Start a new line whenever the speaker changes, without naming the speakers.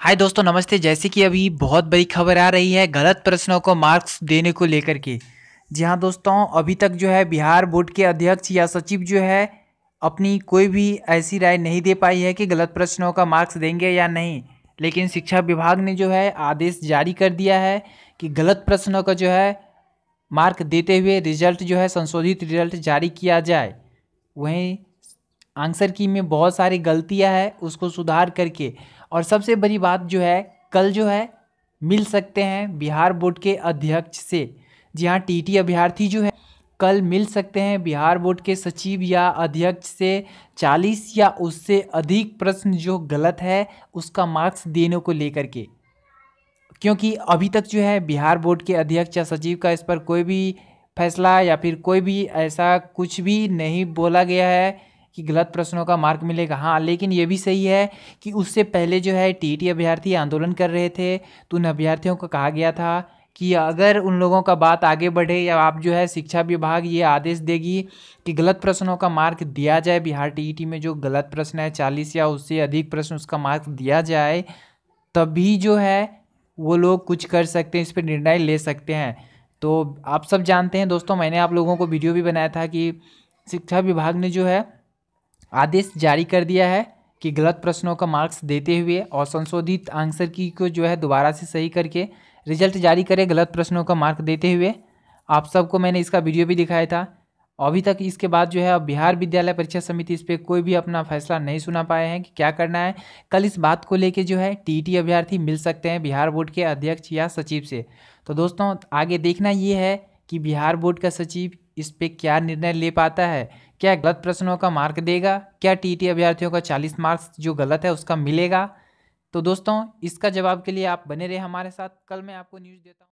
हाय दोस्तों नमस्ते जैसे कि अभी बहुत बड़ी खबर आ रही है गलत प्रश्नों को मार्क्स देने को लेकर के जी हाँ दोस्तों अभी तक जो है बिहार बोर्ड के अध्यक्ष या सचिव जो है अपनी कोई भी ऐसी राय नहीं दे पाई है कि गलत प्रश्नों का मार्क्स देंगे या नहीं लेकिन शिक्षा विभाग ने जो है आदेश जारी कर दिया है कि गलत प्रश्नों का जो है मार्क देते हुए रिजल्ट जो है संशोधित रिजल्ट जारी किया जाए वहीं आंसर की में बहुत सारी गलतियां हैं उसको सुधार करके और सबसे बड़ी बात जो है कल जो है मिल सकते हैं बिहार बोर्ड के अध्यक्ष से जी हाँ टी अभ्यर्थी जो है कल मिल सकते हैं बिहार बोर्ड के सचिव या अध्यक्ष से 40 या उससे अधिक प्रश्न जो गलत है उसका मार्क्स देने को लेकर के क्योंकि अभी तक जो है बिहार बोर्ड के अध्यक्ष या सचिव का इस पर कोई भी फैसला या फिर कोई भी ऐसा कुछ भी नहीं बोला गया है कि गलत प्रश्नों का मार्क मिलेगा हाँ लेकिन ये भी सही है कि उससे पहले जो है टी अभ्यर्थी आंदोलन कर रहे थे तो उन अभ्यर्थियों को कहा गया था कि अगर उन लोगों का बात आगे बढ़े या आप जो है शिक्षा विभाग ये आदेश देगी कि गलत प्रश्नों का मार्क दिया जाए बिहार टीईटी में जो गलत प्रश्न है चालीस या उससे अधिक प्रश्न उसका मार्क दिया जाए तभी जो है वो लोग कुछ कर सकते हैं इस पर निर्णय ले सकते हैं तो आप सब जानते हैं दोस्तों मैंने आप लोगों को वीडियो भी बनाया था कि शिक्षा विभाग ने जो है आदेश जारी कर दिया है कि गलत प्रश्नों का मार्क्स देते हुए और संशोधित आंसर की को जो है दोबारा से सही करके रिजल्ट जारी करें गलत प्रश्नों का मार्क देते हुए आप सबको मैंने इसका वीडियो भी दिखाया था अभी तक इसके बाद जो है अब बिहार विद्यालय परीक्षा समिति इस पर कोई भी अपना फैसला नहीं सुना पाए हैं कि क्या करना है कल इस बात को लेके जो है टीटी अभ्यर्थी मिल सकते हैं बिहार बोर्ड के अध्यक्ष या सचिव से तो दोस्तों आगे देखना ये है कि बिहार बोर्ड का सचिव इस पर क्या निर्णय ले पाता है क्या गलत प्रश्नों का मार्क देगा क्या टी अभ्यर्थियों का 40 मार्क्स जो गलत है उसका मिलेगा तो दोस्तों इसका जवाब के लिए आप बने रहे हमारे साथ कल मैं आपको न्यूज़ देता हूँ